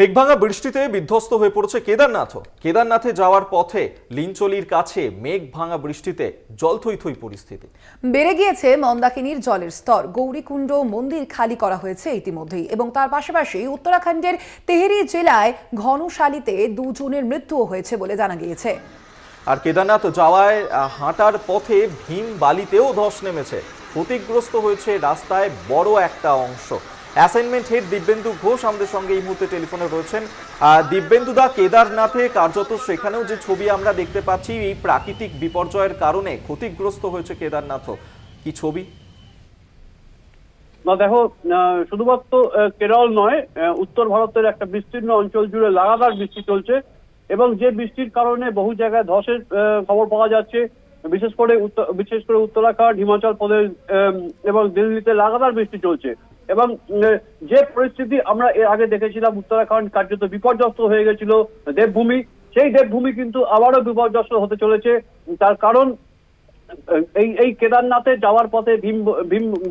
মেঘভাঙা বৃষ্টিতে বিধ্বস্ত হয়ে পড়েছে কেদারনাথও কেদারনাথে যাওয়ার পথে লিঞ্চলির কাছে মেঘভাঙা বৃষ্টিতে জল থই পরিস্থিতি বেড়ে গিয়েছে মন্দাকিনীর জলের স্তর গৌরীকুণ্ড মন্দির খালি করা হয়েছে ইতিমধ্যেই এবং তার পাশাপাশি উত্তরাখণ্ডের তেহেরি জেলায় ঘনশালিতে দুজনের মৃত্যুও হয়েছে বলে জানা গিয়েছে আর কেদারনাথ যাওয়ায় হাঁটার পথে ভীম বালিতেও ধস নেমেছে ক্ষতিগ্রস্ত হয়েছে রাস্তায় বড় একটা অংশ অ্যাসাইনমেন্ট হেড দিব্যেন্দু ঘোষ আমাদের সঙ্গে এই মুহূর্তে টেলিফোনে রয়েছেন দিব্যেন্দু দা কেদারনাথে কার্যত সেখানেও যে ছবি আমরা দেখতে পাচ্ছি এই প্রাকৃতিক বিপর্যয়ের কারণে ক্ষতিগ্রস্ত হয়েছে কেদারনাথও কি ছবি না দেখো শুধুমাত্র কেরল নয় উত্তর ভারতের একটা বিস্তীর্ণ অঞ্চল জুড়ে লাগাতার বৃষ্টি চলছে এবং যে বৃষ্টির কারণে বহু জায়গায় ধসের খবর পাওয়া যাচ্ছে বিশেষ করে বিশেষ করে উত্তরাখণ্ড হিমাচল প্রদেশ এবং দিল্লিতে লাগাতার বৃষ্টি চলছে এবং যে পরিস্থিতি আমরা এর আগে দেখেছিলাম উত্তরাখণ্ড কার্যত বিপর্যস্ত হয়ে গেছিল দেবভূমি সেই দেবভূমি কিন্তু আবারও বিপর্যস্ত হতে চলেছে তার কারণ এই এই কেদারনাথে যাওয়ার পথে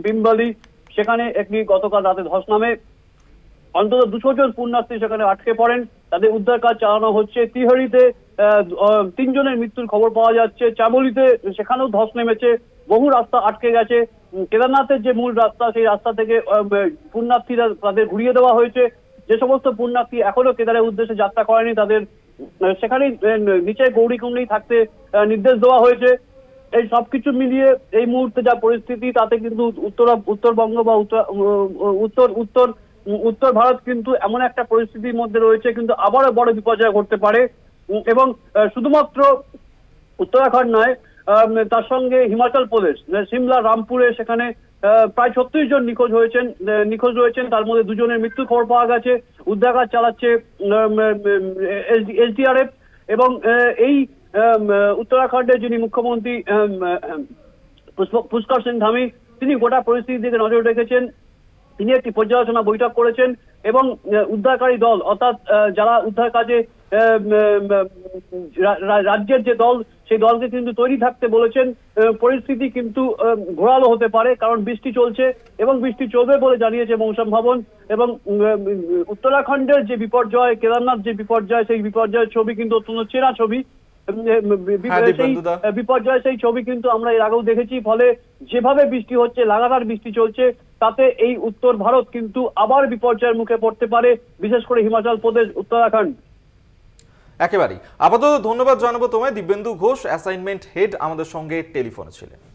ভীমবালি সেখানে একটি গতকাল রাতে ধস নামে অন্তত দুশো জন পুণ্যার্থী সেখানে আটকে পড়েন তাদের উদ্ধার কাজ চালানো হচ্ছে তিহরিতে তিনজনের মৃত্যুর খবর পাওয়া যাচ্ছে চামলিতে সেখানেও ধস নেমেছে বহু রাস্তা আটকে গেছে কেদারনাথের যে মূল রাস্তা সেই রাস্তা থেকে পুণ্যার্থীরা তাদের ঘুরিয়ে দেওয়া হয়েছে যে সমস্ত পুণ্যার্থী এখনো কেদারের উদ্দেশ্যে যাত্রা করেনি তাদের সেখানেই নিচে গৌরীকুণ্ডেই থাকতে নির্দেশ দেওয়া হয়েছে এই সবকিছু মিলিয়ে এই মুহূর্তে যা পরিস্থিতি তাতে কিন্তু উত্তর উত্তরবঙ্গ বা উত্তর উত্তর উত্তর ভারত কিন্তু এমন একটা পরিস্থিতির মধ্যে রয়েছে কিন্তু আবারও বড় বিপর্যয় ঘটতে পারে এবং শুধুমাত্র উত্তরাখণ্ড নয় তার সঙ্গে হিমাচল প্রদেশ সিমলা রামপুরে সেখানে প্রায় ছত্রিশ জন নিখোঁজ হয়েছেন নিখোঁজ রয়েছেন তার মধ্যে দুজনের মৃত্যু খবর পাওয়া গেছে উদ্ধারকার চালাচ্ছে এসডিআরএফ এবং এই উত্তরাখণ্ডের যিনি মুখ্যমন্ত্রী পুষ্কর সিং ধামি তিনি গোটা পরিস্থিতির দিকে নজর রেখেছেন তিনি একটি পর্যালোচনা বৈঠক করেছেন এবং উদ্ধারকারী দল অর্থাৎ যারা উদ্ধার কাজে রাজ্যের যে দল সেই দলকে কিন্তু তৈরি থাকতে বলেছেন পরিস্থিতি কিন্তু ঘোরালো হতে পারে কারণ বৃষ্টি চলছে এবং বৃষ্টি চলবে বলে জানিয়েছে মৌসুম ভবন এবং উত্তরাখণ্ডের যে বিপর্যয় কেদারনাথ যে বিপর্যয় সেই বিপর্যয়ের ছবি কিন্তু অত্যন্ত চেনা ছবি হ্যাঁ, বিপর্যয় সেই ছবি কিন্তু আমরা এর আগেও দেখেছি ফলে যেভাবে বৃষ্টি হচ্ছে লাগাতার বৃষ্টি চলছে তাতে এই উত্তর ভারত কিন্তু আবার বিপর্যয়ের মুখে পড়তে পারে বিশেষ করে হিমাচল প্রদেশ উত্তরাখণ্ড একেবারেই আপাতত ধন্যবাদ জানাবো তোমায় দিব্যেন্দু ঘোষ অ্যাসাইনমেন্ট হেড আমাদের সঙ্গে টেলিফোনে ছিলেন